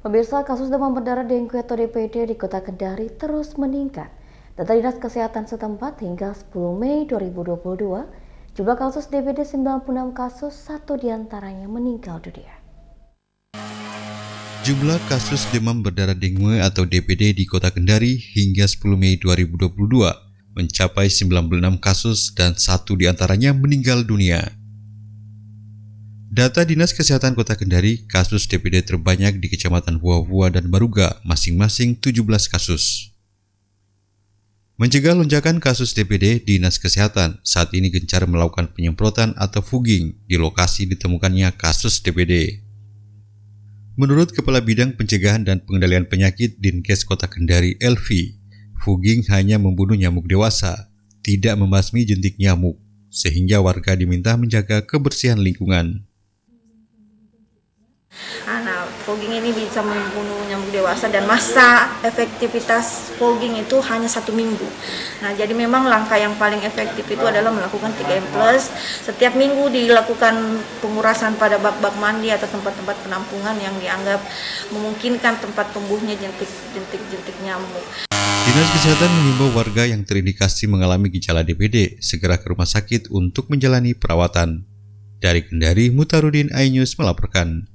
Pemirsa, kasus demam berdarah dengue atau DPD di kota Kendari terus meningkat. Data Dinas Kesehatan setempat hingga 10 Mei 2022, jumlah kasus DPD 96 kasus, satu diantaranya meninggal dunia. Jumlah kasus demam berdarah dengue atau DPD di kota Kendari hingga 10 Mei 2022 mencapai 96 kasus dan satu diantaranya meninggal dunia. Data Dinas Kesehatan Kota Kendari, kasus DPD terbanyak di Kecamatan Hua-Hua dan Baruga, masing-masing 17 kasus. Mencegah lonjakan kasus DPD, Dinas Kesehatan saat ini gencar melakukan penyemprotan atau fugging di lokasi ditemukannya kasus DPD. Menurut Kepala Bidang Pencegahan dan Pengendalian Penyakit Dinkes Kota Kendari, Elvi, fugging hanya membunuh nyamuk dewasa, tidak membasmi jentik nyamuk, sehingga warga diminta menjaga kebersihan lingkungan. Nah, fogging ini bisa membunuh nyamuk dewasa dan masa efektivitas fogging itu hanya satu minggu. Nah, jadi memang langkah yang paling efektif itu adalah melakukan 3M+. Plus. Setiap minggu dilakukan pengurasan pada bak-bak mandi atau tempat-tempat penampungan yang dianggap memungkinkan tempat tumbuhnya jentik-jentik nyamuk. Dinas Kesehatan mengimbau warga yang terindikasi mengalami gejala DPD segera ke rumah sakit untuk menjalani perawatan. Dari Kendari, Mutarudin Ainyus melaporkan.